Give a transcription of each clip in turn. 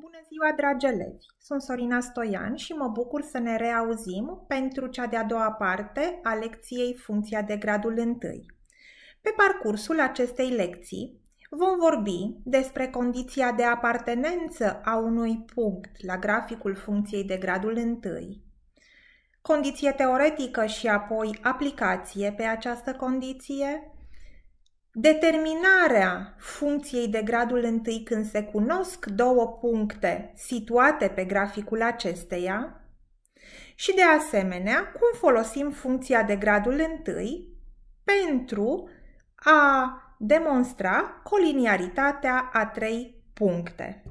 Bună ziua, dragi elevi! Sunt Sorina Stoian și mă bucur să ne reauzim pentru cea de-a doua parte a lecției Funcția de gradul 1. Pe parcursul acestei lecții vom vorbi despre condiția de apartenență a unui punct la graficul funcției de gradul 1, condiție teoretică și apoi aplicație pe această condiție, Determinarea funcției de gradul întâi când se cunosc două puncte situate pe graficul acesteia și de asemenea cum folosim funcția de gradul întâi pentru a demonstra coliniaritatea a trei puncte.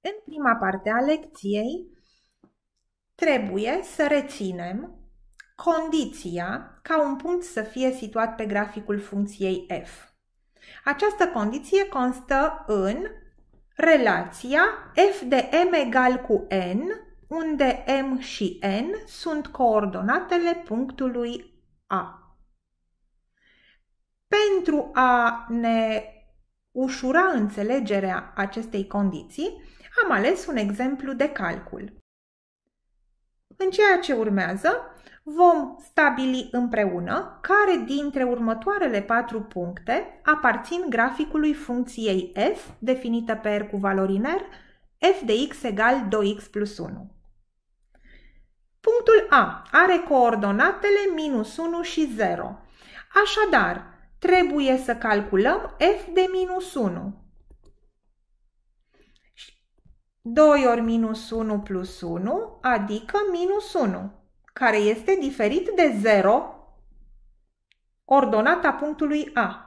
În prima parte a lecției trebuie să reținem condiția ca un punct să fie situat pe graficul funcției f. Această condiție constă în relația f de m egal cu n, unde m și n sunt coordonatele punctului A. Pentru a ne ușura înțelegerea acestei condiții, am ales un exemplu de calcul. În ceea ce urmează, vom stabili împreună care dintre următoarele patru puncte aparțin graficului funcției f, definită pe R cu valoriner, f de x egal 2x plus 1. Punctul A are coordonatele minus 1 și 0. Așadar, trebuie să calculăm f de minus 1, 2 ori minus 1 plus 1, adică minus 1, care este diferit de 0, ordonata punctului A.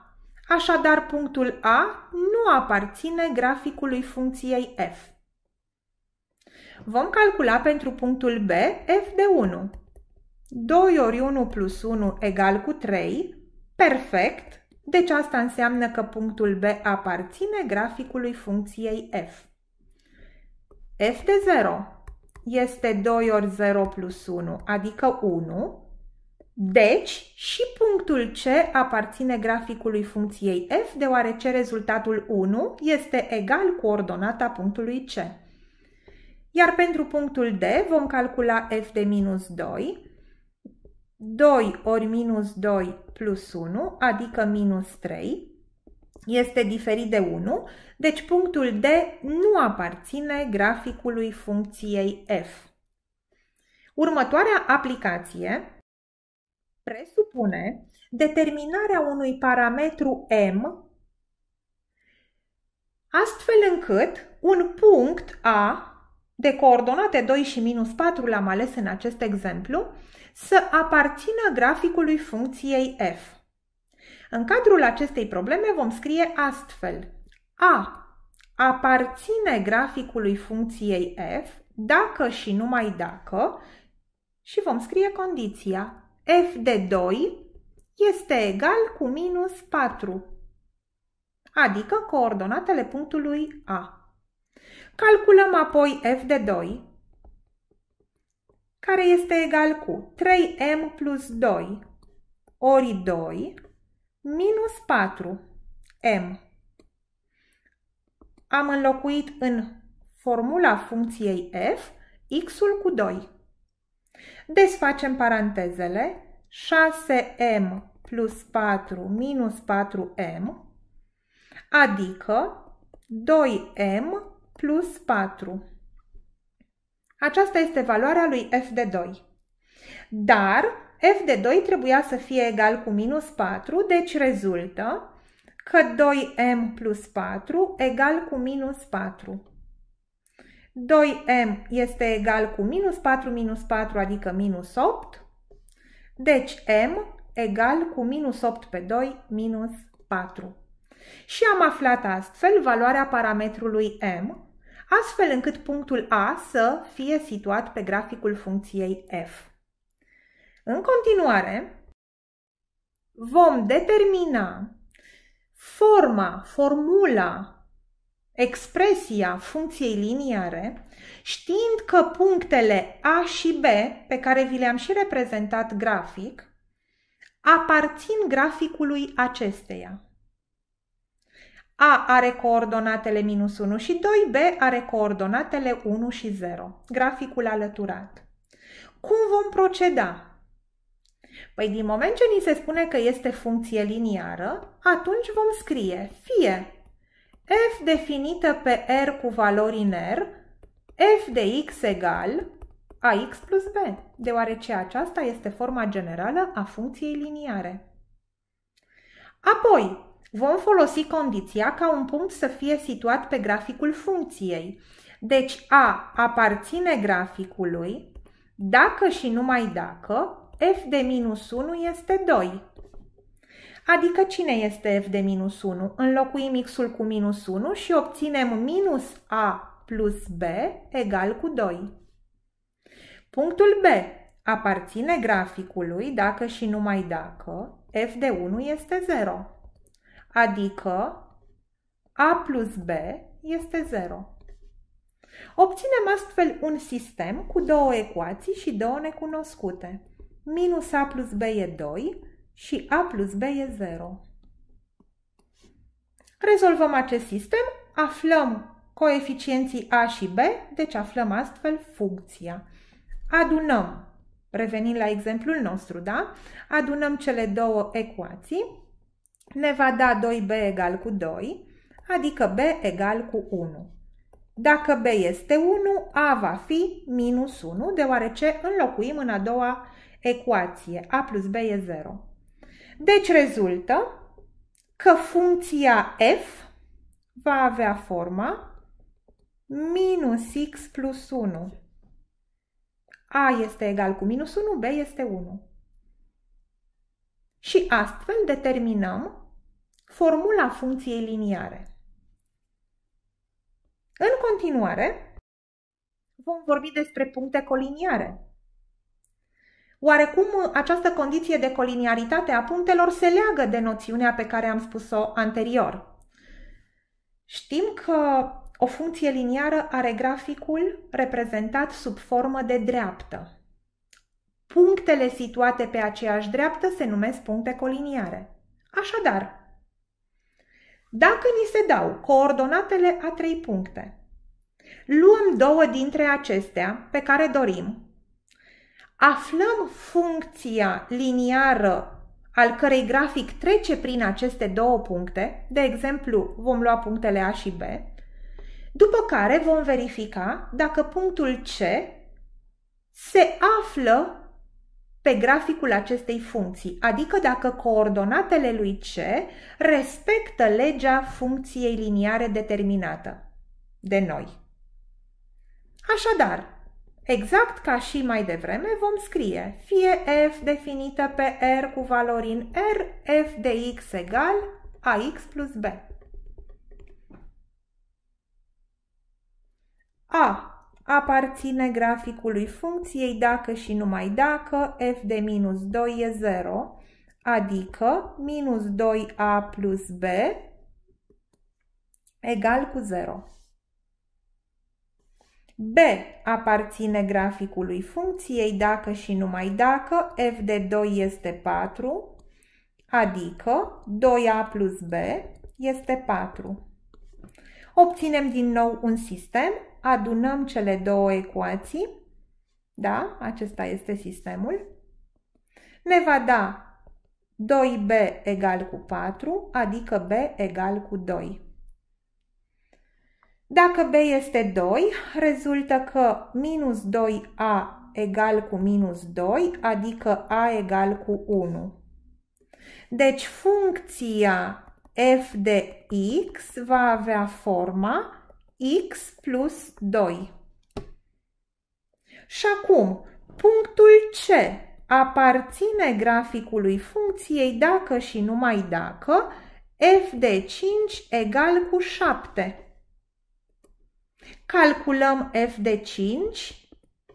Așadar, punctul A nu aparține graficului funcției f. Vom calcula pentru punctul B f de 1. 2 ori 1 plus 1 egal cu 3, perfect, deci asta înseamnă că punctul B aparține graficului funcției f f de 0 este 2 ori 0 plus 1, adică 1. Deci și punctul C aparține graficului funcției f, deoarece rezultatul 1 este egal cu ordonata punctului C. Iar pentru punctul D vom calcula f de minus 2, 2 ori minus 2 plus 1, adică minus 3, este diferit de 1, deci punctul D nu aparține graficului funcției f. Următoarea aplicație presupune determinarea unui parametru m astfel încât un punct A de coordonate 2 și minus 4 l-am ales în acest exemplu, să aparțină graficului funcției f. În cadrul acestei probleme vom scrie astfel. A aparține graficului funcției f dacă și numai dacă și vom scrie condiția. f de 2 este egal cu minus 4, adică coordonatele punctului A. Calculăm apoi f de 2, care este egal cu 3m plus 2 ori 2 Minus 4. M. Am înlocuit în formula funcției f x-ul cu 2. Desfacem parantezele. 6m plus 4 minus 4m, adică 2m plus 4. Aceasta este valoarea lui f de 2. Dar f de 2 trebuia să fie egal cu minus 4, deci rezultă că 2m plus 4 egal cu minus 4. 2m este egal cu minus 4 minus 4, adică minus 8. Deci m egal cu minus 8 pe 2 minus 4. Și am aflat astfel valoarea parametrului m, astfel încât punctul A să fie situat pe graficul funcției f. În continuare, vom determina forma, formula, expresia funcției liniare, știind că punctele A și B, pe care vi le-am și reprezentat grafic, aparțin graficului acesteia. A are coordonatele minus 1 și 2, B are coordonatele 1 și 0, graficul alăturat. Cum vom proceda? Păi din moment ce ni se spune că este funcție liniară, atunci vom scrie fie f definită pe r cu valori în r, f de x egal ax plus b, deoarece aceasta este forma generală a funcției liniare. Apoi, vom folosi condiția ca un punct să fie situat pe graficul funcției. Deci A aparține graficului dacă și numai dacă f de minus 1 este 2. Adică cine este f de minus 1? Înlocuim x-ul cu minus 1 și obținem minus a plus b egal cu 2. Punctul B aparține graficului dacă și numai dacă f de 1 este 0, adică a plus b este 0. Obținem astfel un sistem cu două ecuații și două necunoscute minus a plus b e 2 și a plus b e 0. Rezolvăm acest sistem, aflăm coeficienții a și b, deci aflăm astfel funcția. Adunăm, revenind la exemplul nostru, da? Adunăm cele două ecuații, ne va da 2b egal cu 2, adică b egal cu 1. Dacă b este 1, a va fi minus 1, deoarece înlocuim în a doua ecuație ecuație a plus b e 0. Deci rezultă că funcția f va avea forma minus x plus 1. a este egal cu minus 1, b este 1. Și astfel determinăm formula funcției liniare. În continuare, vom vorbi despre puncte coliniare. Oarecum, această condiție de coliniaritate a punctelor se leagă de noțiunea pe care am spus-o anterior. Știm că o funcție liniară are graficul reprezentat sub formă de dreaptă. Punctele situate pe aceeași dreaptă se numesc puncte coliniare. Așadar, dacă ni se dau coordonatele a trei puncte, luăm două dintre acestea pe care dorim aflăm funcția liniară al cărei grafic trece prin aceste două puncte, de exemplu, vom lua punctele A și B, după care vom verifica dacă punctul C se află pe graficul acestei funcții, adică dacă coordonatele lui C respectă legea funcției liniare determinată de noi. Așadar, Exact ca și mai devreme vom scrie fie f definită pe r cu valori în r, f de x egal ax plus b. A aparține graficului funcției dacă și numai dacă f de minus 2 e 0, adică minus 2a plus b egal cu 0. B aparține graficului funcției dacă și numai dacă f de 2 este 4, adică 2a plus b este 4. Obținem din nou un sistem, adunăm cele două ecuații, da, acesta este sistemul, ne va da 2b egal cu 4, adică b egal cu 2. Dacă B este 2, rezultă că minus 2A egal cu minus 2, adică A egal cu 1. Deci funcția f de x va avea forma x plus 2. Și acum, punctul C aparține graficului funcției dacă și numai dacă f de 5 egal cu 7 calculăm f de 5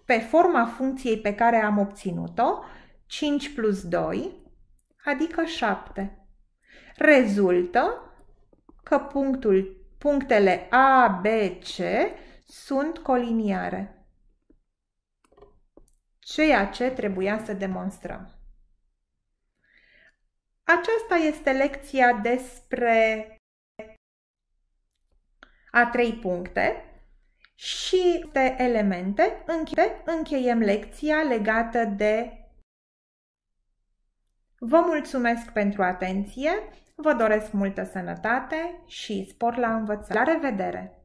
pe forma funcției pe care am obținut-o, 5 plus 2, adică 7. Rezultă că punctul, punctele A, B, C sunt coliniare. Ceea ce trebuia să demonstrăm. Aceasta este lecția despre a trei puncte, și te elemente închide, încheiem lecția legată de Vă mulțumesc pentru atenție, vă doresc multă sănătate și spor la învățare. La revedere!